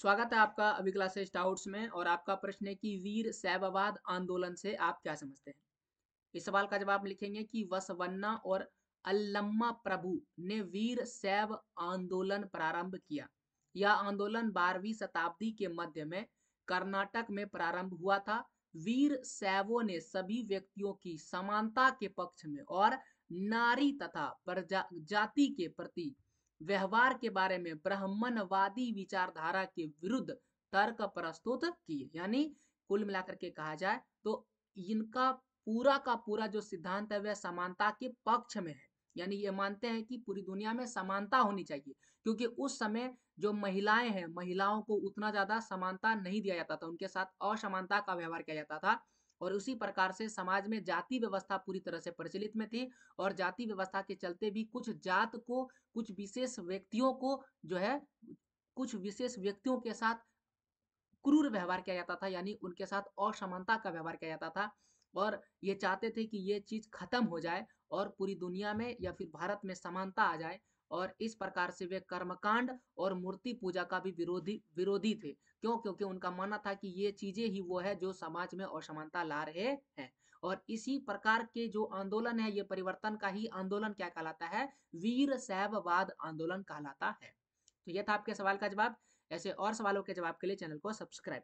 स्वागत है आपका अभी क्लासेस डाउट्स में और आपका प्रश्न है कि वीर सैबाबाद आंदोलन से आप क्या समझते हैं इस सवाल का जवाब लिखेंगे कि वसवन्ना और अल्लम्मा प्रभु ने वीर सैब आंदोलन प्रारंभ किया यह आंदोलन बारहवीं शताब्दी के मध्य में कर्नाटक में प्रारंभ हुआ था वीर सैवों ने सभी व्यक्तियों की समानता के पक्ष में और नारी तथा प्रजा जाति के प्रति व्यवहार के बारे में ब्राह्मणवादी विचारधारा के विरुद्ध तर्क प्रस्तुत किए यानी कुल मिलाकर के कहा जाए तो इनका पूरा का पूरा जो सिद्धांत है वह समानता के पक्ष में है यानी ये मानते हैं कि पूरी दुनिया में समानता होनी चाहिए क्योंकि उस समय जो महिलाएं हैं महिलाओं को उतना ज्यादा समानता नहीं दिया जाता था उनके साथ असमानता का व्यवहार किया जाता था और उसी प्रकार से समाज में जाति व्यवस्था पूरी तरह से प्रचलित में थी और जाति व्यवस्था के चलते भी कुछ जात को कुछ विशेष व्यक्तियों को जो है कुछ विशेष व्यक्तियों के साथ क्रूर व्यवहार किया जाता था यानी उनके साथ असमानता का व्यवहार किया जाता था और ये चाहते थे कि ये चीज खत्म हो जाए और पूरी दुनिया में या फिर भारत में समानता आ जाए और इस प्रकार से वे कर्मकांड और मूर्ति पूजा का भी विरोधी विरोधी थे क्यों क्योंकि उनका मानना था कि ये चीजें ही वो है जो समाज में असमानता ला रहे हैं और इसी प्रकार के जो आंदोलन है ये परिवर्तन का ही आंदोलन क्या कहलाता है वीर सैववाद आंदोलन कहलाता है तो यह था आपके सवाल का जवाब ऐसे और सवालों के जवाब के लिए चैनल को सब्सक्राइब